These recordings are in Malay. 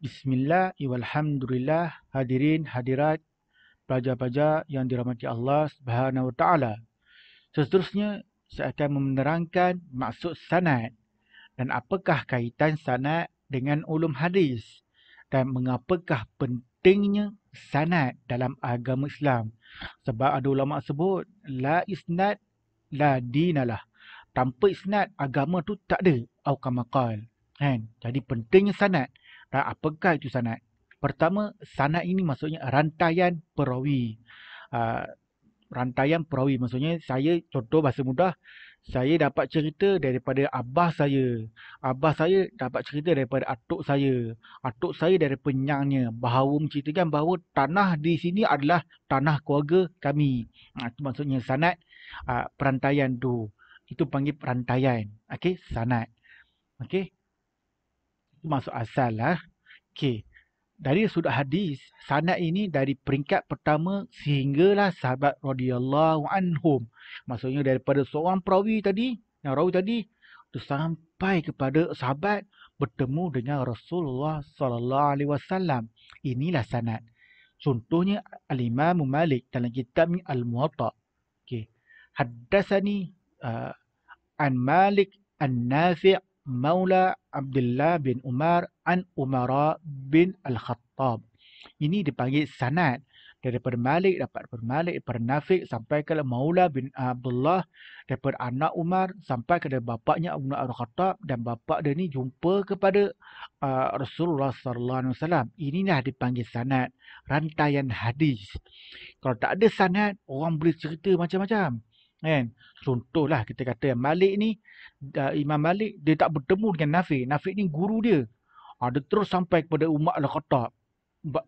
Bismillah walhamdulillah hadirin hadirat pelajar-pelajar yang dirahmati Allah Subhanahu wa taala. Seterusnya saya akan menerangkan maksud sanad dan apakah kaitan sanad dengan ulum hadis dan mengapakah pentingnya sanad dalam agama Islam. Sebab ada ulama sebut la isnad la dinalah. Tanpa isnad agama tu tak ada. Au Kan? Jadi pentingnya sanad. Dan apakah itu sanad? Pertama, sanad ini maksudnya rantaian perawi. Uh, rantaian perawi maksudnya saya contoh bahasa mudah saya dapat cerita daripada abah saya. Abah saya dapat cerita daripada atuk saya. Atuk saya dari penyangnya. Bahawa menceritakan bahawa tanah di sini adalah tanah keluarga kami. Ah, itu maksudnya sanat uh, perantaian tu. Itu panggil perantaian. Okey, sanat. Okey masuk asal lah. okay. Dari sudut hadis, sanad ini dari peringkat pertama sehinggalah sahabat radhiyallahu anhum. Maksudnya daripada seorang perawi tadi, yang rawi tadi tu sampai kepada sahabat bertemu dengan Rasulullah sallallahu alaihi wasallam. Inilah sanad. Contohnya Al-Imam Malik dalam kitab Al-Muwatta. Okey. Haddatsani uh, an Malik an-Nafi' maula Abdullah bin Umar an Umara bin Al-Khattab. Ini dipanggil sanad daripada Malik dapat daripada Malik daripada Nafiq sampai ke Maula bin Abdullah daripada anak Umar sampai ke bapaknya Abu Umar Khattab dan bapak dia ni jumpa kepada uh, Rasulullah sallallahu alaihi wasallam inilah dipanggil sanad rantaian hadis kalau tak ada sanad orang boleh cerita macam-macam Kan? Contohlah kita kata yang Malik ni uh, Imam Malik dia tak bertemu dengan Nafiq. Nafiq ni guru dia. Uh, terus sampai kepada Umar Al-Khattab.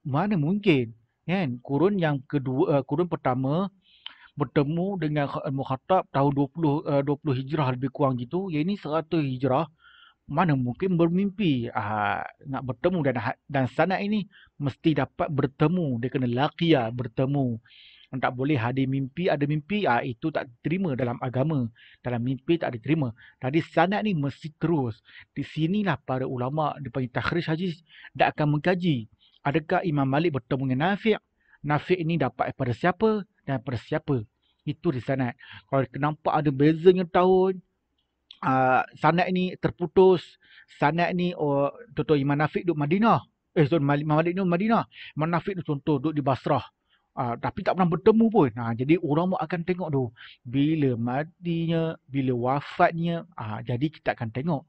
mana mungkin kan? Kurun yang kedua uh, kurun pertama bertemu dengan Al-Khattab tahun 20 uh, 20 Hijrah lebih kurang gitu. Ya ini 100 Hijrah. Mana mungkin bermimpi uh, nak bertemu dan dan sanak ini mesti dapat bertemu. Dia kena laqiyah bertemu tak boleh hadir mimpi ada mimpi ah ha, itu tak terima dalam agama. Dalam mimpi tak diterima. Jadi sanad ni mesti terus. Di sinilah para ulama dipanggil takhrij hadis tak akan mengkaji adakah Imam Malik bertemu dengan Nafi' Nafi' ini dapat daripada siapa dan daripada siapa. Itu di sanad. Kalau nampak ada bezanya tahun Uh, sanad ni terputus sanad ni oh, Tuan-tuan Imam Nafiq duduk Madinah eh Tuan Imam Malik ni Madinah Imam Nafiq tu contoh duduk di Basrah Uh, tapi tak pernah bertemu pun. Ha, jadi orang pun akan tengok tu. Bila matinya, bila wafatnya. Uh, jadi kita akan tengok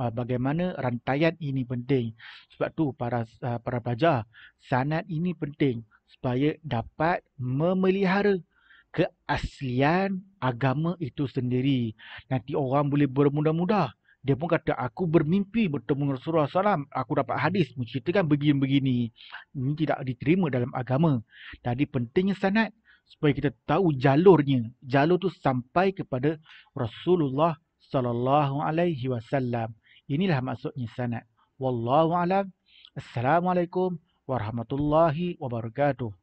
uh, bagaimana rantaian ini penting. Sebab tu para uh, para pelajar, sanat ini penting. Supaya dapat memelihara keaslian agama itu sendiri. Nanti orang boleh bermudah-mudah dia pun kata, aku bermimpi bertemu Rasulullah SAW. Aku dapat hadis menceritakan begini-begini. Ini tidak diterima dalam agama. Jadi pentingnya sanat supaya kita tahu jalurnya. Jalur tu sampai kepada Rasulullah sallallahu alaihi wasallam. Inilah maksudnya sanad. Wallahu alam. Assalamualaikum warahmatullahi wabarakatuh.